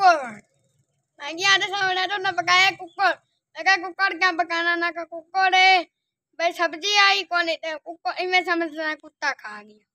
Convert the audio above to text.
cooker मैं क्या तो ना पकाया कुकर मैं कहा कुकर क्या पकाना ना का कुकर है भाई सब्जी आई कौन है तो कुकर इनमें समझना कुत्ता खा गया